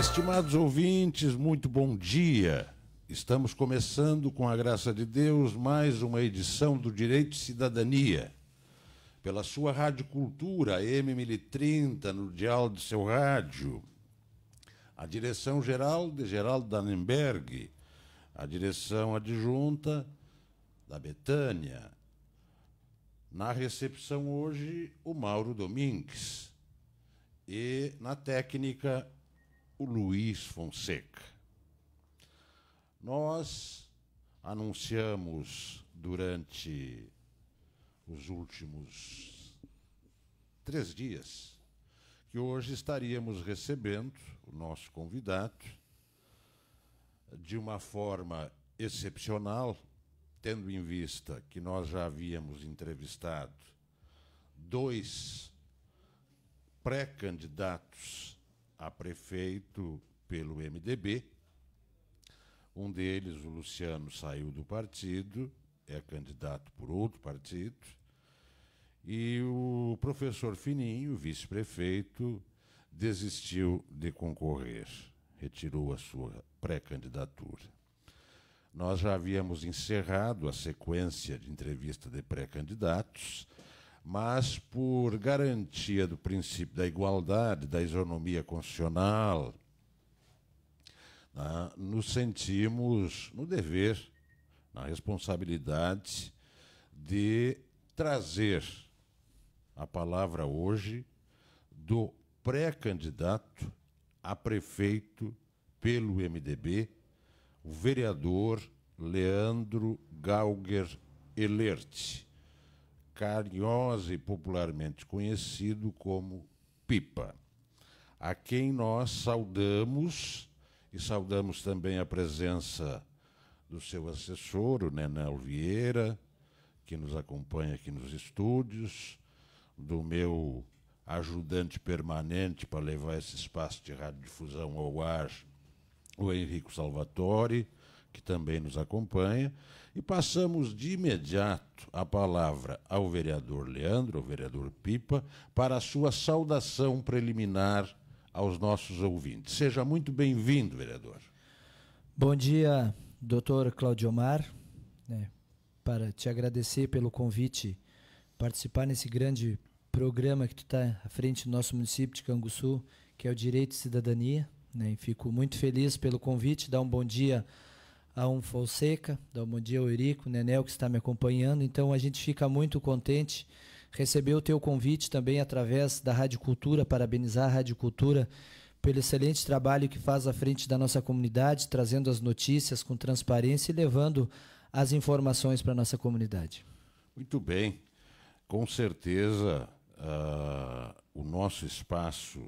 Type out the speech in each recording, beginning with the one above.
Estimados ouvintes, muito bom dia. Estamos começando, com a graça de Deus, mais uma edição do Direito e Cidadania. Pela sua Rádio Cultura, M1030, no dial de seu rádio. A direção geral de Geraldo Danenberg. A direção adjunta da Betânia. Na recepção hoje, o Mauro Domingues. E na técnica, o Luiz Fonseca. Nós anunciamos durante os últimos três dias que hoje estaríamos recebendo o nosso convidado de uma forma excepcional, tendo em vista que nós já havíamos entrevistado dois pré-candidatos a prefeito pelo MDB. Um deles, o Luciano, saiu do partido, é candidato por outro partido. E o professor Fininho, vice-prefeito, desistiu de concorrer, retirou a sua pré-candidatura. Nós já havíamos encerrado a sequência de entrevista de pré-candidatos mas por garantia do princípio da igualdade, da isonomia constitucional, né, nos sentimos no dever, na responsabilidade de trazer a palavra hoje do pré-candidato a prefeito pelo MDB, o vereador Leandro Galger Elert carinhosa e popularmente conhecido como Pipa, a quem nós saudamos e saudamos também a presença do seu assessor, o Nenel Vieira, que nos acompanha aqui nos estúdios, do meu ajudante permanente para levar esse espaço de radiodifusão ao ar, o Henrico Salvatore, que também nos acompanha, e passamos de imediato a palavra ao vereador Leandro, ao vereador Pipa, para a sua saudação preliminar aos nossos ouvintes. Seja muito bem-vindo, vereador. Bom dia, doutor Claudio Mar, né, para te agradecer pelo convite, participar nesse grande programa que tu está à frente do nosso município de Canguçu, que é o Direito e Cidadania. Né, fico muito feliz pelo convite, dar um bom dia a um Fonseca, dá um bom dia Eurico, Nenel que está me acompanhando. Então a gente fica muito contente receber o teu convite também através da Rádio Cultura, parabenizar a Rádio Cultura pelo excelente trabalho que faz à frente da nossa comunidade, trazendo as notícias com transparência e levando as informações para a nossa comunidade. Muito bem. Com certeza, uh, o nosso espaço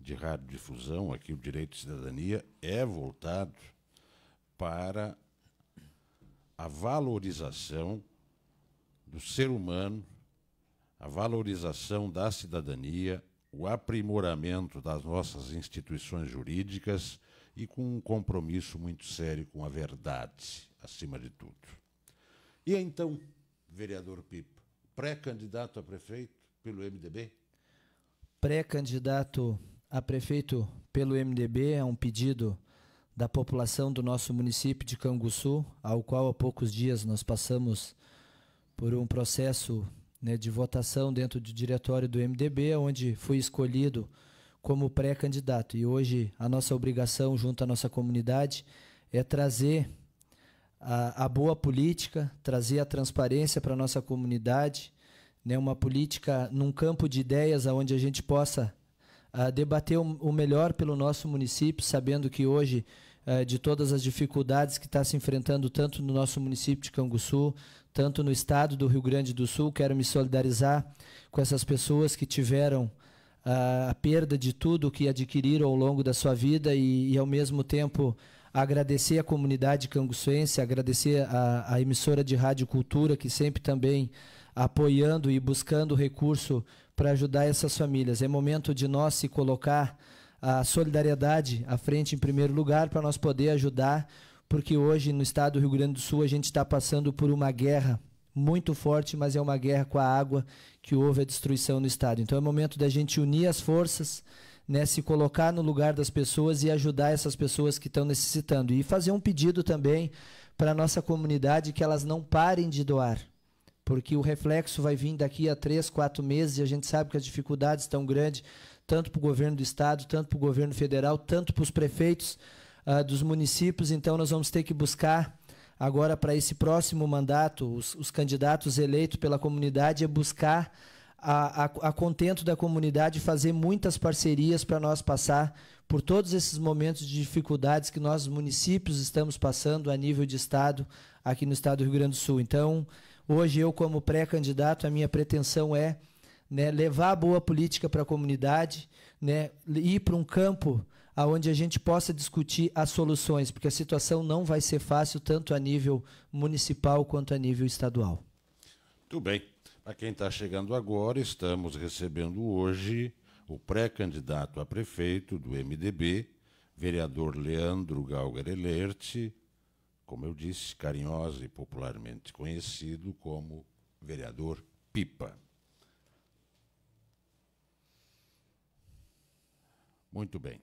de radiodifusão, aqui o Direito de Cidadania, é voltado para a valorização do ser humano, a valorização da cidadania, o aprimoramento das nossas instituições jurídicas e com um compromisso muito sério com a verdade, acima de tudo. E então, vereador Pipo, pré-candidato a prefeito pelo MDB? Pré-candidato a prefeito pelo MDB é um pedido da população do nosso município de Canguçu, ao qual há poucos dias nós passamos por um processo né, de votação dentro do diretório do MDB, onde fui escolhido como pré-candidato. E hoje a nossa obrigação junto à nossa comunidade é trazer a, a boa política, trazer a transparência para a nossa comunidade, né, uma política num campo de ideias onde a gente possa ah, debater o, o melhor pelo nosso município, sabendo que hoje eh, de todas as dificuldades que está se enfrentando tanto no nosso município de Canguçu, tanto no estado do Rio Grande do Sul. Quero me solidarizar com essas pessoas que tiveram ah, a perda de tudo que adquiriram ao longo da sua vida e, e ao mesmo tempo, agradecer a comunidade canguçuense, agradecer a, a emissora de Rádio Cultura, que sempre também apoiando e buscando recurso para ajudar essas famílias. É momento de nós se colocar a solidariedade à frente em primeiro lugar para nós poder ajudar, porque hoje no estado do Rio Grande do Sul a gente está passando por uma guerra muito forte, mas é uma guerra com a água que houve a destruição no estado. Então é momento da gente unir as forças, né, se colocar no lugar das pessoas e ajudar essas pessoas que estão necessitando e fazer um pedido também para a nossa comunidade que elas não parem de doar porque o reflexo vai vir daqui a três, quatro meses e a gente sabe que as dificuldades estão grandes tanto para o governo do estado, tanto para o governo federal, tanto para os prefeitos uh, dos municípios. Então, nós vamos ter que buscar agora para esse próximo mandato, os, os candidatos eleitos pela comunidade, é buscar a, a, a, contento da comunidade fazer muitas parcerias para nós passar por todos esses momentos de dificuldades que nós, municípios, estamos passando a nível de Estado aqui no Estado do Rio Grande do Sul. Então, hoje eu, como pré-candidato, a minha pretensão é né, levar a boa política para a comunidade, né, ir para um campo aonde a gente possa discutir as soluções, porque a situação não vai ser fácil tanto a nível municipal quanto a nível estadual. Muito bem. Para quem está chegando agora, estamos recebendo hoje o pré-candidato a prefeito do MDB, vereador Leandro Galgar Elerte, como eu disse, carinhosa e popularmente conhecido como vereador Pipa. Muito bem.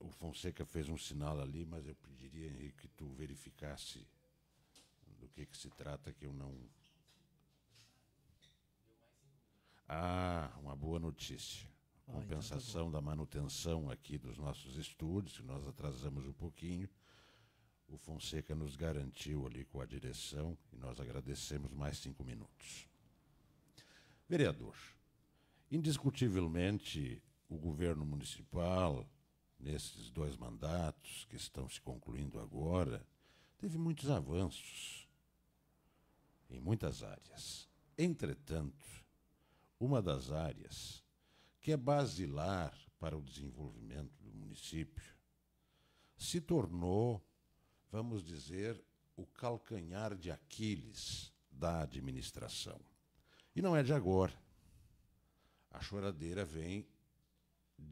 O Fonseca fez um sinal ali, mas eu pediria, Henrique, que tu verificasse do que, que se trata, que eu não. Ah, uma boa notícia. compensação ah, então tá da manutenção aqui dos nossos estúdios, que nós atrasamos um pouquinho. O Fonseca nos garantiu ali com a direção e nós agradecemos mais cinco minutos. Vereador, indiscutivelmente o governo municipal, nesses dois mandatos que estão se concluindo agora, teve muitos avanços em muitas áreas. Entretanto, uma das áreas que é basilar para o desenvolvimento do município se tornou, vamos dizer, o calcanhar de Aquiles da administração. E não é de agora. A choradeira vem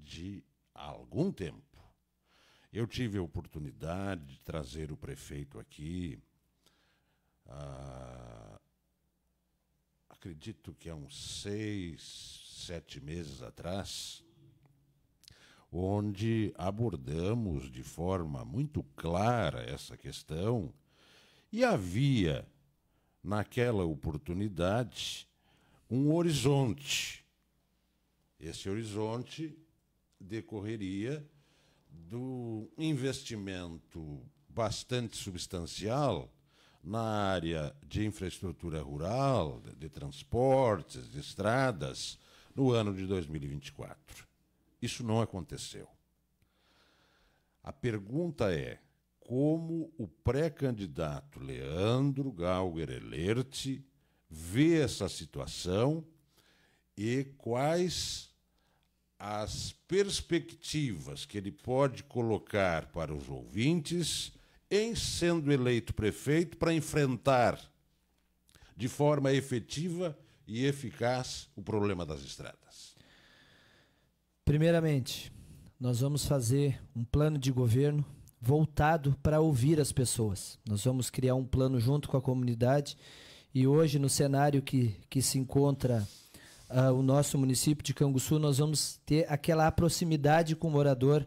de algum tempo. Eu tive a oportunidade de trazer o prefeito aqui, ah, acredito que há uns seis, sete meses atrás, onde abordamos de forma muito clara essa questão e havia, naquela oportunidade, um horizonte. Esse horizonte decorreria do investimento bastante substancial na área de infraestrutura rural, de transportes, de estradas, no ano de 2024. Isso não aconteceu. A pergunta é como o pré-candidato Leandro Galger Elerte vê essa situação e quais as perspectivas que ele pode colocar para os ouvintes em sendo eleito prefeito para enfrentar de forma efetiva e eficaz o problema das estradas? Primeiramente, nós vamos fazer um plano de governo voltado para ouvir as pessoas. Nós vamos criar um plano junto com a comunidade e hoje no cenário que, que se encontra uh, o nosso município de Canguçu, nós vamos ter aquela proximidade com o morador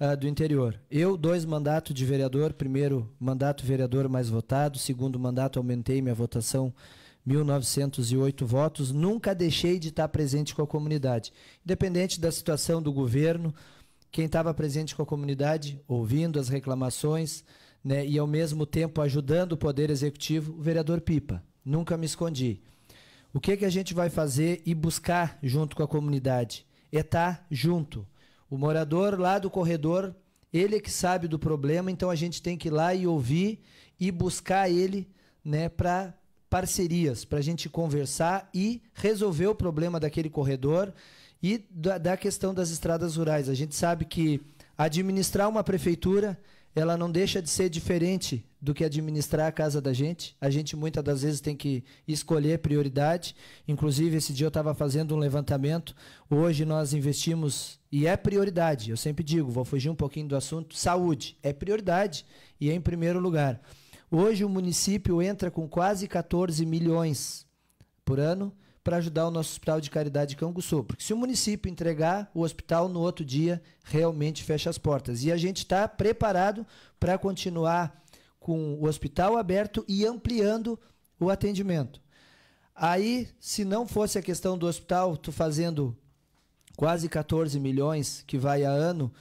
uh, do interior. Eu, dois mandatos de vereador, primeiro mandato vereador mais votado, segundo mandato aumentei minha votação 1908 votos, nunca deixei de estar presente com a comunidade. Independente da situação do governo, quem estava presente com a comunidade, ouvindo as reclamações né, e, ao mesmo tempo, ajudando o Poder Executivo, o vereador Pipa. Nunca me escondi. O que, é que a gente vai fazer e buscar junto com a comunidade? É estar junto. O morador lá do corredor, ele é que sabe do problema, então a gente tem que ir lá e ouvir e buscar ele né, para parcerias, para a gente conversar e resolver o problema daquele corredor e da, da questão das estradas rurais. A gente sabe que administrar uma prefeitura ela não deixa de ser diferente do que administrar a casa da gente. A gente muitas das vezes tem que escolher prioridade. Inclusive, esse dia eu estava fazendo um levantamento. Hoje nós investimos, e é prioridade, eu sempre digo, vou fugir um pouquinho do assunto: saúde é prioridade e é em primeiro lugar. Hoje o município entra com quase 14 milhões por ano para ajudar o nosso hospital de caridade Canguçu. Porque se o município entregar, o hospital no outro dia realmente fecha as portas. E a gente está preparado para continuar com o hospital aberto e ampliando o atendimento. Aí, se não fosse a questão do hospital, tu fazendo quase 14 milhões que vai a ano,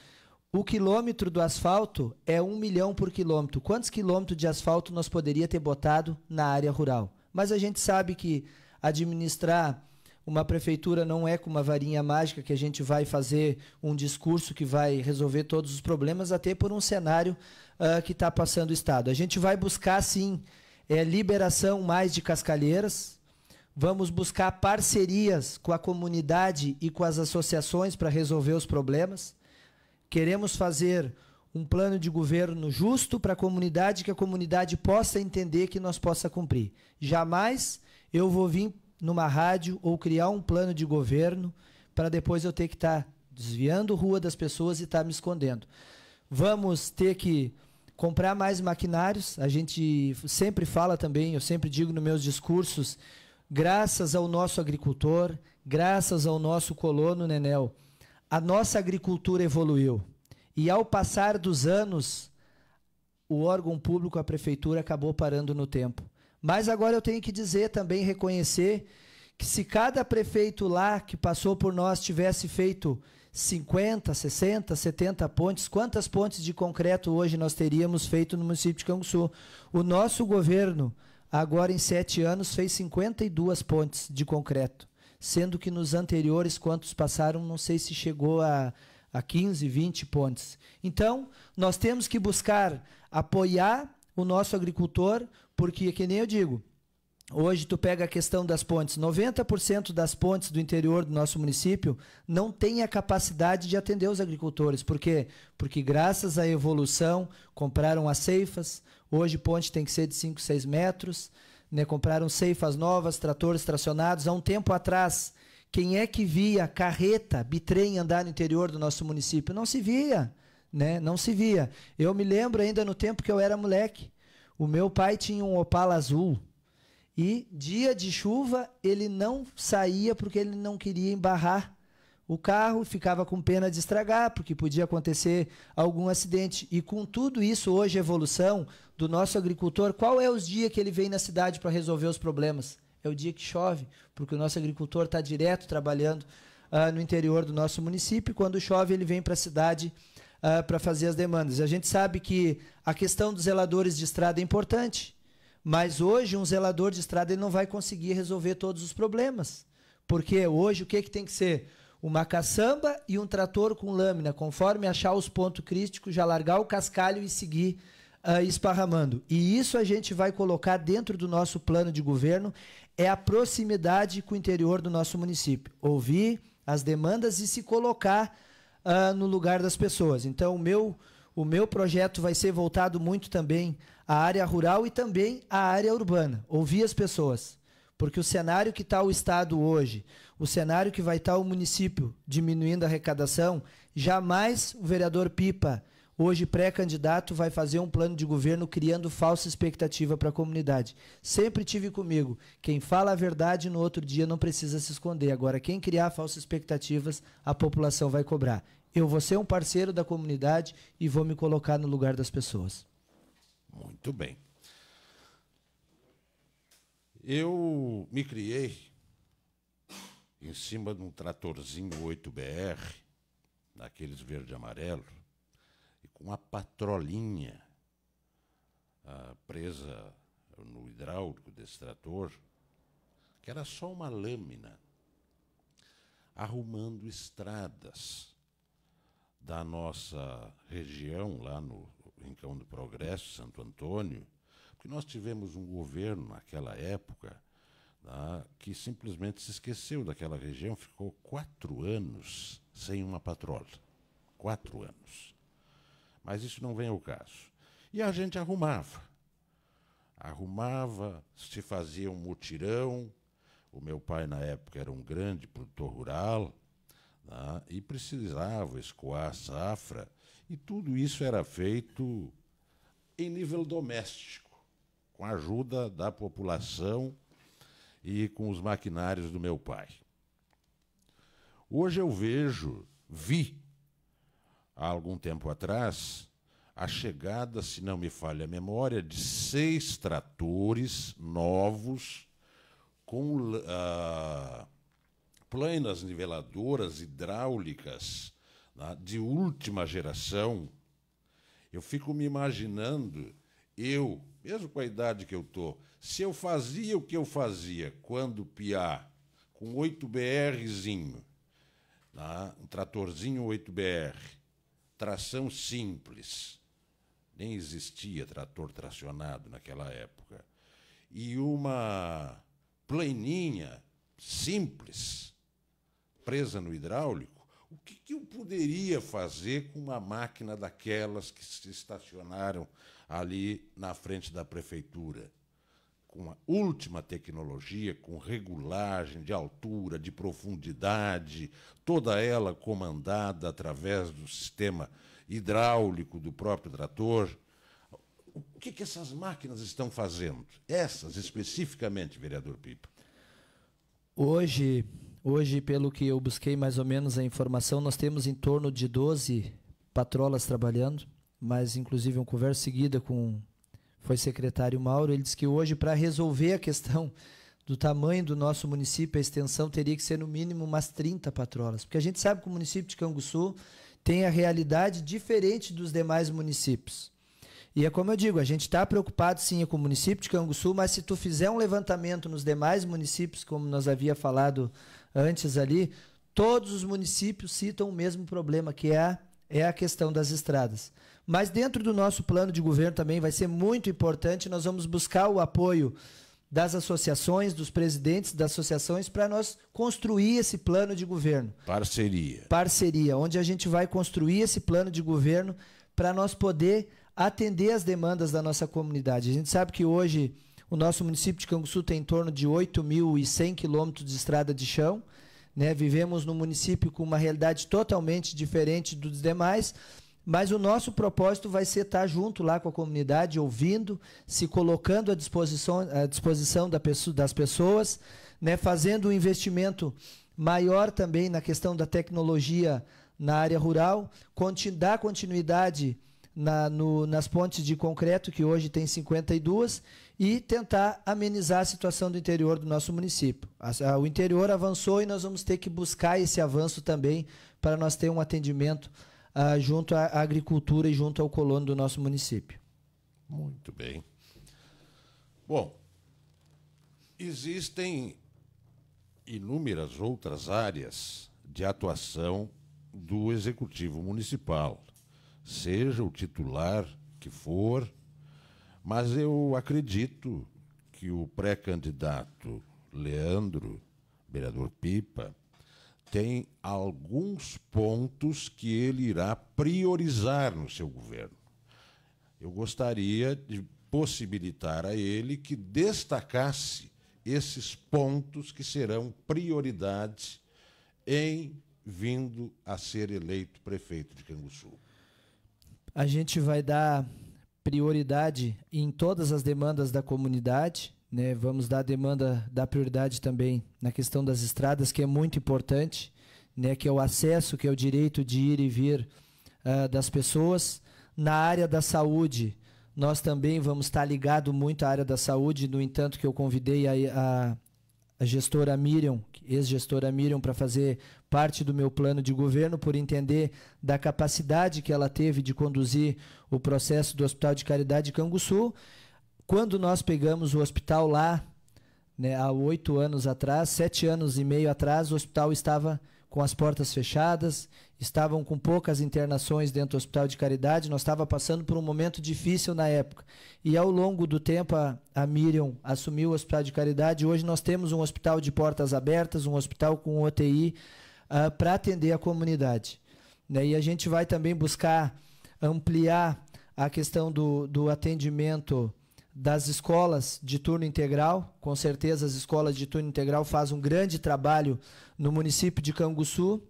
o quilômetro do asfalto é um milhão por quilômetro. Quantos quilômetros de asfalto nós poderia ter botado na área rural? Mas a gente sabe que administrar uma prefeitura não é com uma varinha mágica que a gente vai fazer um discurso que vai resolver todos os problemas, até por um cenário uh, que está passando o Estado. A gente vai buscar, sim, é, liberação mais de cascalheiras, vamos buscar parcerias com a comunidade e com as associações para resolver os problemas. Queremos fazer um plano de governo justo para a comunidade, que a comunidade possa entender que nós possa cumprir. Jamais eu vou vir numa rádio ou criar um plano de governo para depois eu ter que estar tá desviando rua das pessoas e estar tá me escondendo. Vamos ter que comprar mais maquinários. A gente sempre fala também, eu sempre digo nos meus discursos, graças ao nosso agricultor, graças ao nosso colono Nenel, a nossa agricultura evoluiu. E ao passar dos anos, o órgão público, a prefeitura, acabou parando no tempo. Mas agora eu tenho que dizer também, reconhecer, que se cada prefeito lá que passou por nós tivesse feito 50, 60, 70 pontes, quantas pontes de concreto hoje nós teríamos feito no município de Canguçu? O nosso governo, agora em sete anos, fez 52 pontes de concreto, sendo que nos anteriores, quantos passaram, não sei se chegou a, a 15, 20 pontes. Então, nós temos que buscar apoiar o nosso agricultor, porque que nem eu digo, Hoje tu pega a questão das pontes, 90% das pontes do interior do nosso município não tem a capacidade de atender os agricultores. Por quê? Porque graças à evolução compraram as ceifas, hoje ponte tem que ser de 5, 6 metros, né? compraram ceifas novas, tratores tracionados. Há um tempo atrás, quem é que via carreta, bitrem andar no interior do nosso município? Não se via né? Não se via. Eu me lembro ainda no tempo que eu era moleque, o meu pai tinha um Opala azul e dia de chuva ele não saía porque ele não queria embarrar o carro, ficava com pena de estragar, porque podia acontecer algum acidente. E com tudo isso, hoje, evolução do nosso agricultor, qual é os dias que ele vem na cidade para resolver os problemas? É o dia que chove, porque o nosso agricultor está direto trabalhando ah, no interior do nosso município. E quando chove, ele vem para a cidade uh, ah, para fazer as demandas. A gente sabe que a questão dos zeladores de estrada é importante, mas hoje um zelador de estrada ele não vai conseguir resolver todos os problemas. Porque hoje o que, é que tem que ser? Uma caçamba e um trator com lâmina, conforme achar os pontos críticos, já largar o cascalho e seguir uh, esparramando. E isso a gente vai colocar dentro do nosso plano de governo, é a proximidade com o interior do nosso município. Ouvir as demandas e se colocar uh, no lugar das pessoas. Então, o meu, o meu projeto vai ser voltado muito também à área rural e também à área urbana. Ouvir as pessoas. Porque o cenário que está o Estado hoje, o cenário que vai estar tá o município diminuindo a arrecadação, jamais o vereador Pipa Hoje, pré-candidato vai fazer um plano de governo criando falsa expectativa para a comunidade. Sempre tive comigo. Quem fala a verdade no outro dia não precisa se esconder. Agora, quem criar falsas expectativas, a população vai cobrar. Eu vou ser um parceiro da comunidade e vou me colocar no lugar das pessoas. Muito bem. Eu me criei em cima de um tratorzinho 8BR, daqueles verde e amarelo, e com uma patrolinha ah, presa no hidráulico desse trator, que era só uma lâmina, arrumando estradas da nossa região, lá no Rincão do Progresso, Santo Antônio, porque nós tivemos um governo naquela época né, que simplesmente se esqueceu daquela região, ficou quatro anos sem uma patrulha, Quatro anos. Mas isso não vem ao caso. E a gente arrumava. Arrumava, se fazia um mutirão. O meu pai, na época, era um grande produtor rural né? e precisava escoar safra. E tudo isso era feito em nível doméstico, com a ajuda da população e com os maquinários do meu pai. Hoje eu vejo, vi há algum tempo atrás, a chegada, se não me falha a memória, de seis tratores novos com uh, planas niveladoras hidráulicas né, de última geração. Eu fico me imaginando, eu, mesmo com a idade que eu estou, se eu fazia o que eu fazia quando piá, com 8 BRzinho, né, um tratorzinho 8 BR, Tração simples. Nem existia trator tracionado naquela época. E uma planinha simples, presa no hidráulico, o que, que, eu poderia fazer com uma máquina daquelas que se estacionaram ali na frente da prefeitura? com a última tecnologia, com regulagem de altura, de profundidade, toda ela comandada através do sistema hidráulico do próprio trator. O que, que essas máquinas estão fazendo? Essas especificamente, vereador Pipa. Hoje, hoje, pelo que eu busquei mais ou menos a informação, nós temos em torno de 12 patrolas trabalhando, mas inclusive uma conversa seguida com foi secretário Mauro, ele disse que hoje, para resolver a questão do tamanho do nosso município, a extensão teria que ser no mínimo umas 30 patrolas. Porque a gente sabe que o município de Canguçu tem a realidade diferente dos demais municípios. E é como eu digo, a gente está preocupado sim com o município de Canguçu, mas se tu fizer um levantamento nos demais municípios, como nós havia falado antes ali, todos os municípios citam o mesmo problema, que é a, é a questão das estradas. Mas dentro do nosso plano de governo também vai ser muito importante, nós vamos buscar o apoio das associações, dos presidentes das associações, para nós construir esse plano de governo. Parceria. Parceria, onde a gente vai construir esse plano de governo para nós poder atender as demandas da nossa comunidade. A gente sabe que hoje o nosso município de Canguçu tem em torno de 8.100 quilômetros de estrada de chão. Né? Vivemos num município com uma realidade totalmente diferente dos demais, mas o nosso propósito vai ser estar junto lá com a comunidade, ouvindo, se colocando à disposição, à disposição da pessoa, das pessoas, né, fazendo um investimento maior também na questão da tecnologia na área rural, continu, dar continuidade na, no, nas pontes de concreto, que hoje tem 52, e tentar amenizar a situação do interior do nosso município. A, a, o interior avançou e nós vamos ter que buscar esse avanço também para nós ter um atendimento uh, junto à agricultura e junto ao colono do nosso município. Muito bem. Bom, existem inúmeras outras áreas de atuação do Executivo Municipal, seja o titular que for, mas eu acredito que o pré-candidato Leandro, vereador Pipa, tem alguns pontos que ele irá priorizar no seu governo. Eu gostaria de possibilitar a ele que destacasse esses pontos que serão prioridades em vindo a ser eleito prefeito de Canguçu. A gente vai dar prioridade em todas as demandas da comunidade né, vamos dar demanda da prioridade também na questão das estradas, que é muito importante, né, que é o acesso, que é o direito de ir e vir uh, das pessoas. Na área da saúde, nós também vamos estar ligado muito à área da saúde, no entanto que eu convidei a, a, a gestora Miriam, ex-gestora Miriam, para fazer parte do meu plano de governo, por entender da capacidade que ela teve de conduzir o processo do Hospital de Caridade de Canguçu, quando nós pegamos o hospital lá, né, há oito anos atrás, sete anos e meio atrás, o hospital estava com as portas fechadas, estavam com poucas internações dentro do hospital de caridade, nós estava passando por um momento difícil na época. E ao longo do tempo a, a Miriam assumiu o hospital de caridade. Hoje nós temos um hospital de portas abertas, um hospital com OTI uh, ah, para atender a comunidade. Né? E a gente vai também buscar ampliar a questão do, do atendimento das escolas de turno integral. Com certeza, as escolas de turno integral fazem um grande trabalho no município de Canguçu.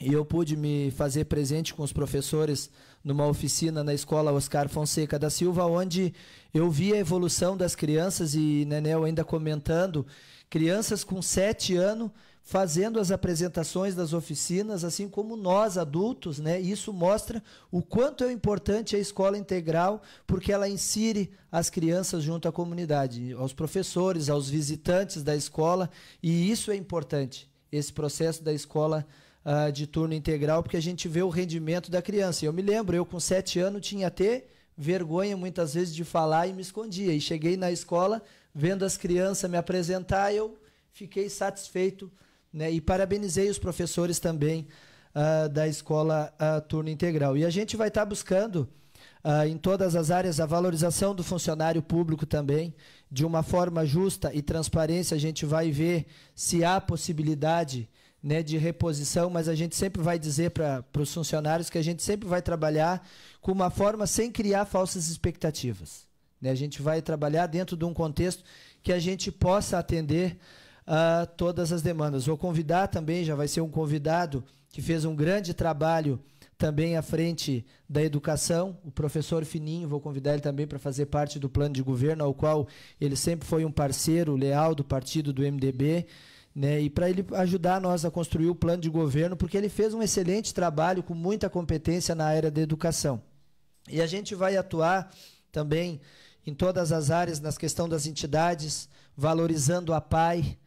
E eu pude me fazer presente com os professores numa oficina na escola Oscar Fonseca da Silva, onde eu vi a evolução das crianças e Nenel ainda comentando, crianças com 7 anos fazendo as apresentações das oficinas, assim como nós adultos, né? Isso mostra o quanto é importante a escola integral, porque ela insere as crianças junto à comunidade, aos professores, aos visitantes da escola, e isso é importante. Esse processo da escola uh, de turno integral, porque a gente vê o rendimento da criança. Eu me lembro, eu com sete anos tinha até vergonha muitas vezes de falar e me escondia. E cheguei na escola vendo as crianças me apresentar, eu fiquei satisfeito né? E parabenizei os professores também uh, da escola uh, turno integral. E a gente vai estar tá buscando. Uh, em todas as áreas, a valorização do funcionário público também, de uma forma justa e transparência, a gente vai ver se há possibilidade né, de reposição, mas a gente sempre vai dizer para os funcionários que a gente sempre vai trabalhar com uma forma sem criar falsas expectativas. Né? A gente vai trabalhar dentro de um contexto que a gente possa atender uh, todas as demandas. Vou convidar também, já vai ser um convidado que fez um grande trabalho também à frente da educação, o professor Fininho, vou convidar ele também para fazer parte do plano de governo, ao qual ele sempre foi um parceiro leal do partido do MDB. Né, e para ele ajudar nós a construir o plano de governo, porque ele fez um excelente trabalho com muita competência na área da educação. E a gente vai atuar também em todas as áreas, nas questão das entidades, valorizando a PAI,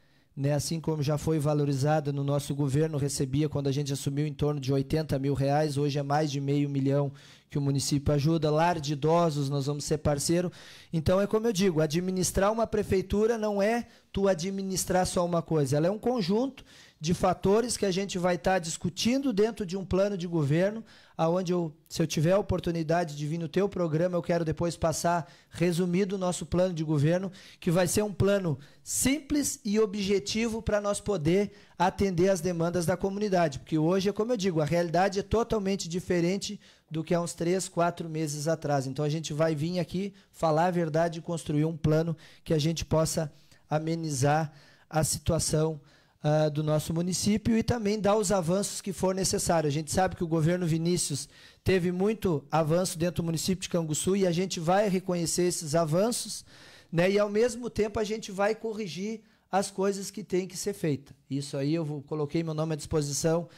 né, assim como já foi valorizada no nosso governo, recebia quando a gente assumiu em torno de 80 mil reais, hoje é mais de meio milhão que o município ajuda, lar de idosos, nós vamos ser parceiro. Então é como eu digo, administrar uma prefeitura não é tu administrar só uma coisa, ela é um conjunto de fatores que a gente vai estar discutindo dentro de um plano de governo aonde eu, se eu tiver a oportunidade de vir no teu programa, eu quero depois passar resumido o nosso plano de governo, que vai ser um plano simples e objetivo para nós poder atender às demandas da comunidade. Porque hoje, é como eu digo, a realidade é totalmente diferente do que há uns três, quatro meses atrás. Então a gente vai vir aqui falar a verdade e construir um plano que a gente possa amenizar a situação uh, do nosso município e também dar os avanços que for necessário. A gente sabe que o governo Vinícius teve muito avanço dentro do município de Canguçu e a gente vai reconhecer esses avanços, né? E ao mesmo tempo a gente vai corrigir as coisas que têm que ser feitas. Isso aí eu coloquei meu nome à disposição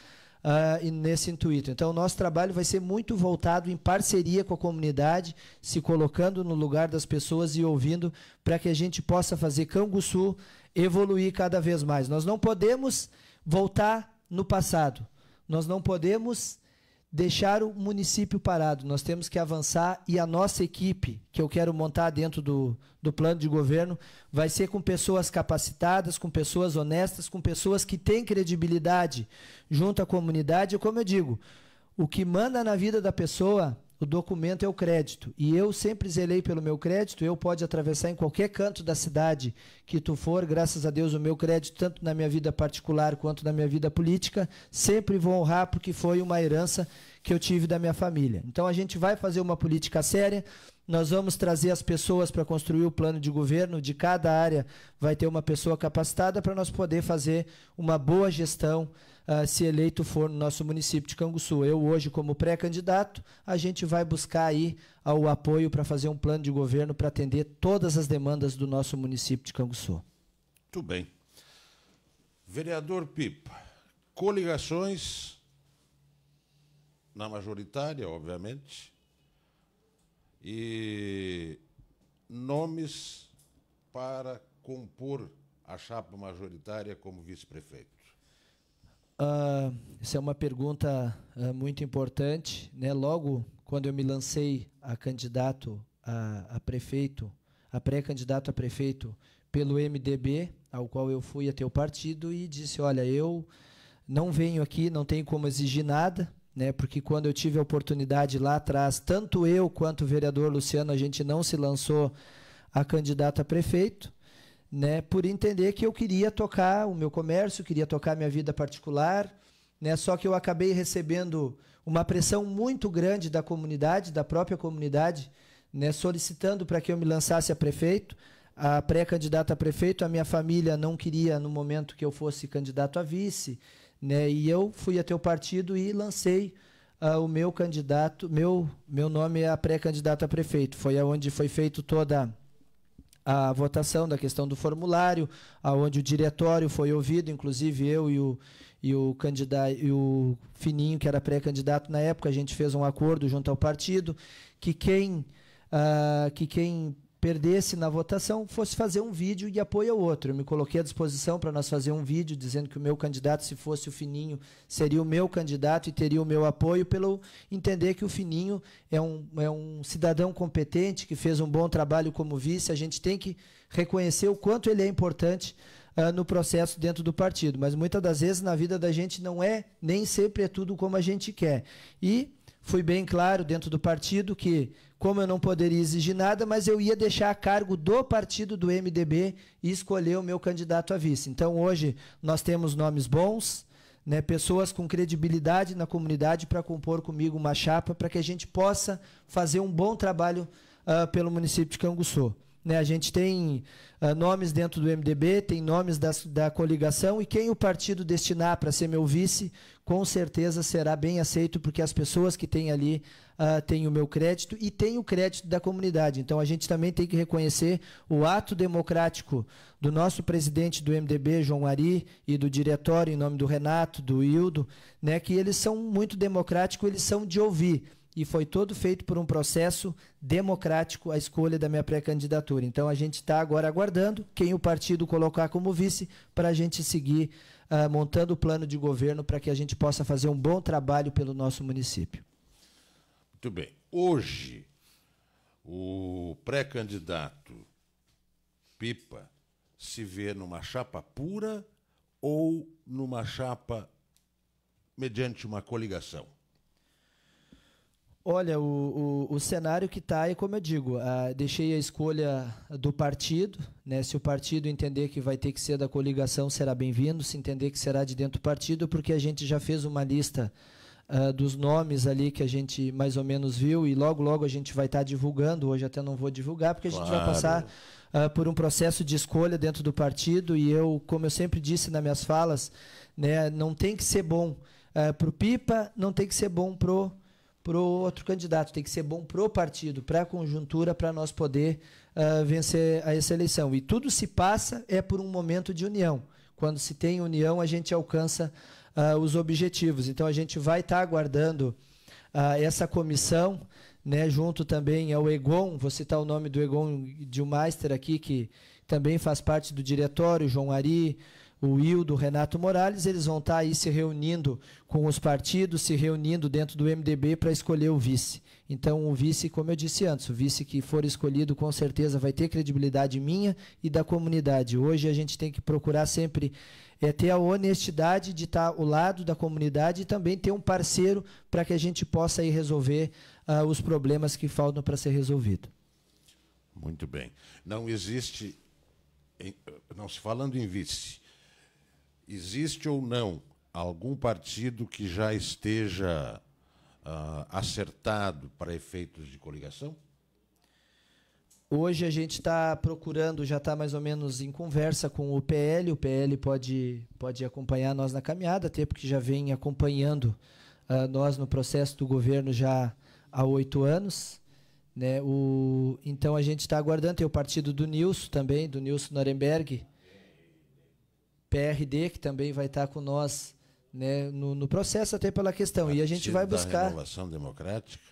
uh, nesse intuito. Então, o nosso trabalho vai ser muito voltado em parceria com a comunidade, se colocando no lugar das pessoas e ouvindo, para que a gente possa fazer Canguçu evoluir cada vez mais. Nós não podemos voltar no passado. Nós não podemos deixar o município parado. Nós temos que avançar e a nossa equipe, que eu quero montar dentro do, do plano de governo, vai ser com pessoas capacitadas, com pessoas honestas, com pessoas que têm credibilidade junto à comunidade. E como eu digo, o que manda na vida da pessoa o documento é o crédito. E eu sempre zelei pelo meu crédito, eu pode atravessar em qualquer canto da cidade que tu for, graças a Deus o meu crédito, tanto na minha vida particular quanto na minha vida política, sempre vou honrar porque foi uma herança que eu tive da minha família. Então a gente vai fazer uma política séria, nós vamos trazer as pessoas para construir o plano de governo, de cada área vai ter uma pessoa capacitada para nós poder fazer uma boa gestão uh, se eleito for no nosso município de Canguçu. Eu, hoje, como pré-candidato, a gente vai buscar aí ah, o apoio para fazer um plano de governo para atender todas as demandas do nosso município de Canguçu. Muito bem. Vereador Pipa, coligações na majoritária, obviamente, e nomes para compor a chapa majoritária como vice-prefeito essa ah, é uma pergunta uh, muito importante. Né? Logo quando eu me lancei a candidato a, a prefeito, a pré-candidato a prefeito pelo MDB, ao qual eu fui até o partido e disse: olha, eu não venho aqui, não tenho como exigir nada, né? Porque quando eu tive a oportunidade lá atrás, tanto eu quanto o vereador Luciano, a gente não se lançou a candidato a prefeito né, por entender que eu queria tocar o meu comércio, queria tocar minha vida particular, né, só que eu acabei recebendo uma pressão muito grande da comunidade, da própria comunidade, né, solicitando para que eu me lançasse a prefeito, a pré-candidata a prefeito, a minha família não queria no momento que eu fosse candidato a vice, né, e eu fui até o partido e lancei uh, o meu candidato, meu, meu nome é a pré-candidata a prefeito. Foi aonde foi feito toda a votação da questão do formulário, aonde o diretório foi ouvido, inclusive eu e o, e o candidato e o Fininho, que era pré-candidato na época, a gente fez um acordo junto ao partido que quem uh, que quem perdesse na votação, fosse fazer um vídeo e apoio ao outro. Eu me coloquei à disposição para nós fazer um vídeo dizendo que o meu candidato, se fosse o Fininho, seria o meu candidato e teria o meu apoio, pelo entender que o Fininho é um, é um cidadão competente, que fez um bom trabalho como vice. A gente tem que reconhecer o quanto ele é importante uh, no processo dentro do partido. Mas muitas das vezes na vida da gente não é, nem sempre é tudo como a gente quer. E fui bem claro dentro do partido que como eu não poderia exigir nada, mas eu ia deixar a cargo do partido do MDB e escolher o meu candidato a vice. Então hoje nós temos nomes bons, né, pessoas com credibilidade na comunidade para compor comigo uma chapa para que a gente possa fazer um bom trabalho uh, pelo município de Canguçu. Né, a gente tem uh, nomes dentro do MDB, tem nomes das, da coligação, e quem o partido destinar para ser meu vice, com certeza será bem aceito, porque as pessoas que têm ali uh, tem o meu crédito e tem o crédito da comunidade. Então a gente também tem que reconhecer o ato democrático do nosso presidente do MDB, João Ari, e do diretório, em nome do Renato, do Hildo, né, que eles são muito democráticos, eles são de ouvir e foi todo feito por um processo democrático a escolha da minha pré-candidatura. Então a gente está agora aguardando quem o partido colocar como vice para a gente seguir uh, montando o plano de governo para que a gente possa fazer um bom trabalho pelo nosso município. Muito bem. Hoje, o pré-candidato Pipa se vê numa chapa pura ou numa chapa mediante uma coligação? Olha, o, o, o cenário que está é como eu digo, ah, deixei a escolha do partido. Né? Se o partido entender que vai ter que ser da coligação, será bem-vindo. Se entender que será de dentro do partido, porque a gente já fez uma lista uh, dos nomes ali que a gente mais ou menos viu e logo, logo a gente vai estar tá divulgando. Hoje até não vou divulgar, porque claro. a gente vai passar uh, por um processo de escolha dentro do partido e eu, como eu sempre disse nas minhas falas, né, não tem que ser bom uh, ah, para o Pipa, não tem que ser bom para o pro outro candidato, tem que ser bom pro partido, para a conjuntura, para nós poder uh, vencer a essa eleição. E tudo se passa é por um momento de união. Quando se tem união, a gente alcança uh, os objetivos. Então a gente vai estar tá aguardando uh, essa comissão, né, junto também ao Egon, vou citar o nome do Egon de aqui, que também faz parte do diretório, João Ari, o Hildo, o Renato Morales, eles vão estar tá aí se reunindo com os partidos, se reunindo dentro do MDB para escolher o vice. Então, o vice, como eu disse antes, o vice que for escolhido com certeza vai ter credibilidade minha e da comunidade. Hoje a gente tem que procurar sempre é, ter a honestidade de estar tá ao lado da comunidade e também ter um parceiro para que a gente possa aí resolver uh, os problemas que faltam para ser resolvido. Muito bem. Não existe, não se falando em vice, existe ou não algum partido que já esteja uh, acertado para efeitos de coligação? Hoje a gente está procurando, já está mais ou menos em conversa com o PL. O PL pode, pode acompanhar nós na caminhada, até porque já vem acompanhando uh, nós no processo do governo já há oito anos. Né? O, então a gente está aguardando. Tem o partido do Nilson também, do Nilson Nuremberg, PRD, que também vai estar com nós né, no, no processo, até pela questão. e a gente vai buscar. Renovação democrática?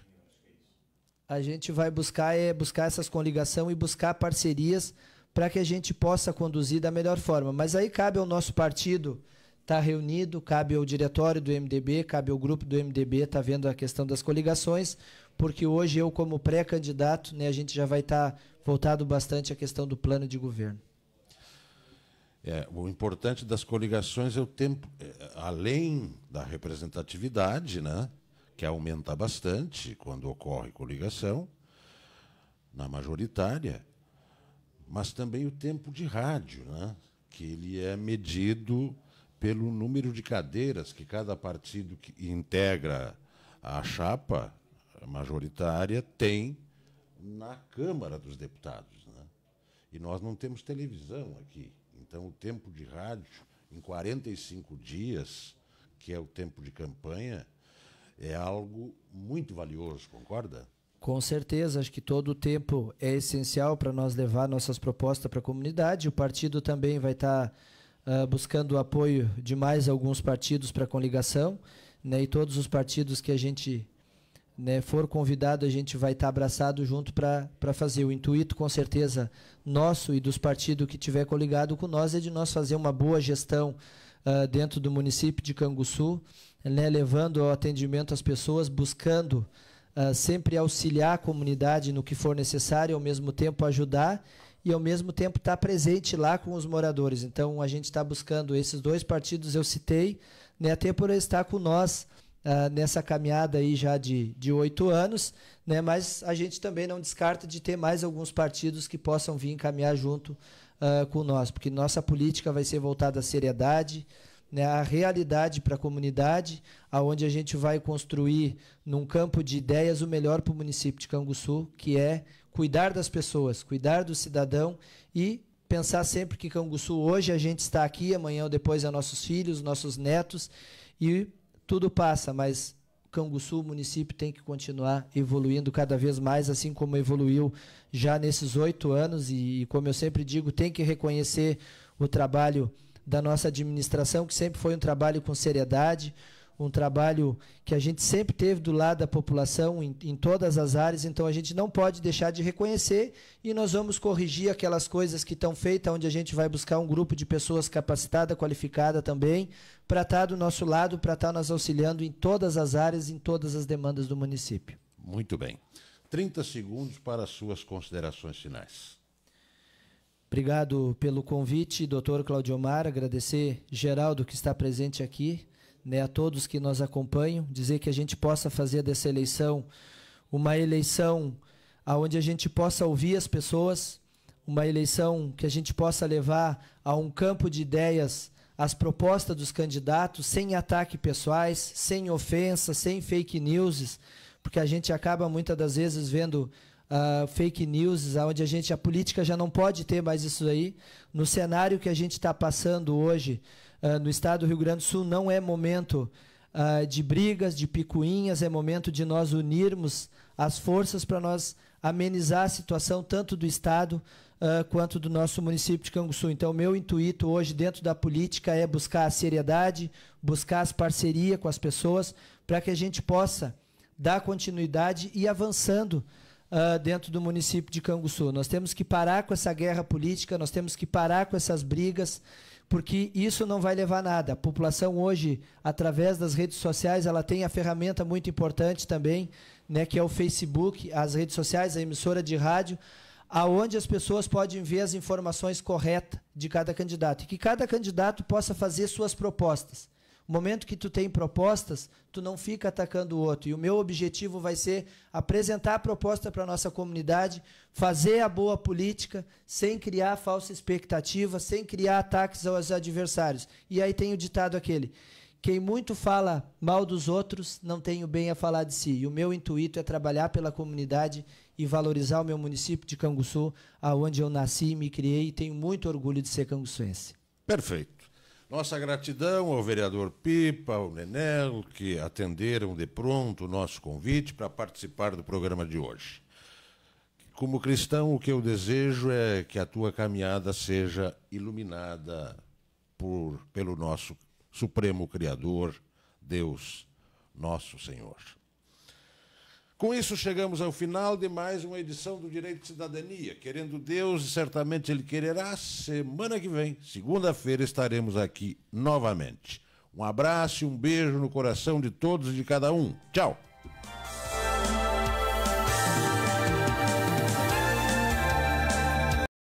A gente vai buscar é buscar essas coligação e buscar parcerias para que a gente possa conduzir da melhor forma. Mas aí cabe ao nosso partido estar tá reunido, cabe ao diretório do MDB, cabe ao grupo do MDB estar tá vendo a questão das coligações, porque hoje eu, como pré-candidato, né, a gente já vai estar tá voltado bastante à questão do plano de governo. É, o importante das coligações é o tempo, é, além da representatividade, né, que aumenta bastante quando ocorre coligação, na majoritária, mas também o tempo de rádio, né, que ele é medido pelo número de cadeiras que cada partido que integra a chapa majoritária tem na Câmara dos Deputados. Né? E nós não temos televisão aqui. Então, o tempo de rádio, em 45 dias, que é o tempo de campanha, é algo muito valioso, concorda? Com certeza, acho que todo o tempo é essencial para nós levar nossas propostas para a comunidade. O partido também vai estar tá, uh, buscando o apoio de mais alguns partidos para a coligação, né? e todos os partidos que a gente né, for convidado, a gente vai estar tá abraçado junto para fazer. O intuito, com certeza, nosso e dos partidos que tiver coligado com nós é de nós fazer uma boa gestão uh, dentro do município de Canguçu, né, levando ao atendimento às pessoas, buscando uh, sempre auxiliar a comunidade no que for necessário, ao mesmo tempo ajudar e ao mesmo tempo estar tá presente lá com os moradores. Então a gente está buscando esses dois partidos eu citei, né, até por estar com nós Uh, nessa caminhada aí já de oito anos, né? mas a gente também não descarta de ter mais alguns partidos que possam vir encaminhar junto uh, com nós, porque nossa política vai ser voltada à seriedade, né, à realidade para a comunidade, aonde a gente vai construir num campo de ideias o melhor para o município de Canguçu, que é cuidar das pessoas, cuidar do cidadão e pensar sempre que Canguçu hoje a gente está aqui, amanhã ou depois é nossos filhos, nossos netos e tudo passa, mas Canguçu, o município tem que continuar evoluindo cada vez mais, assim como evoluiu já nesses oito anos. E, como eu sempre digo, tem que reconhecer o trabalho da nossa administração, que sempre foi um trabalho com seriedade, um trabalho que a gente sempre teve do lado da população em, em, todas as áreas, então a gente não pode deixar de reconhecer e nós vamos corrigir aquelas coisas que estão feitas, onde a gente vai buscar um grupo de pessoas capacitada, qualificada também, para estar tá do nosso lado, para estar tá nos auxiliando em todas as áreas, em todas as demandas do município. Muito bem. 30 segundos para suas considerações finais. Obrigado pelo convite, doutor Claudio Omar, agradecer Geraldo que está presente aqui, né, a todos que nos acompanham, dizer que a gente possa fazer dessa eleição uma eleição aonde a gente possa ouvir as pessoas, uma eleição que a gente possa levar a um campo de ideias as propostas dos candidatos sem ataque pessoais, sem ofensa, sem fake news, porque a gente acaba muitas das vezes vendo uh, fake news, onde a gente a política já não pode ter mais isso aí. No cenário que a gente está passando hoje, ah, no estado do Rio Grande do Sul não é momento uh, de brigas, de picuinhas, é momento de nós unirmos as forças para nós amenizar a situação tanto do estado uh, quanto do nosso município de Canguçu. Então, meu intuito hoje dentro da política é buscar a seriedade, buscar as parcerias com as pessoas para que a gente possa dar continuidade e avançando Uh, dentro do município de Canguçu. Nós temos que parar com essa guerra política, nós temos que parar com essas brigas porque isso não vai levar a nada. A população hoje, através das redes sociais, ela tem a ferramenta muito importante também, né, que é o Facebook, as redes sociais, a emissora de rádio, aonde as pessoas podem ver as informações corretas de cada candidato e que cada candidato possa fazer suas propostas. O momento que tu tem propostas, tu não fica atacando o outro. E o meu objetivo vai ser apresentar a proposta para a nossa comunidade, fazer a boa política, sem criar falsa expectativa, sem criar ataques aos adversários. E aí tem o ditado aquele. Quem muito fala mal dos outros, não tem o bem a falar de si. E o meu intuito é trabalhar pela comunidade e valorizar o meu município de Canguçu, aonde eu nasci, me criei e tenho muito orgulho de ser canguçuense. Perfeito. Nossa gratidão ao vereador Pipa, ao Nenel, que atenderam de pronto o nosso convite para participar do programa de hoje. Como cristão, o que eu desejo é que a tua caminhada seja iluminada por, pelo nosso Supremo Criador, Deus, nosso Senhor. Com isso, chegamos ao final de mais uma edição do Direito de Cidadania. Querendo Deus, e certamente Ele quererá, semana que vem, segunda-feira, estaremos aqui novamente. Um abraço e um beijo no coração de todos e de cada um. Tchau!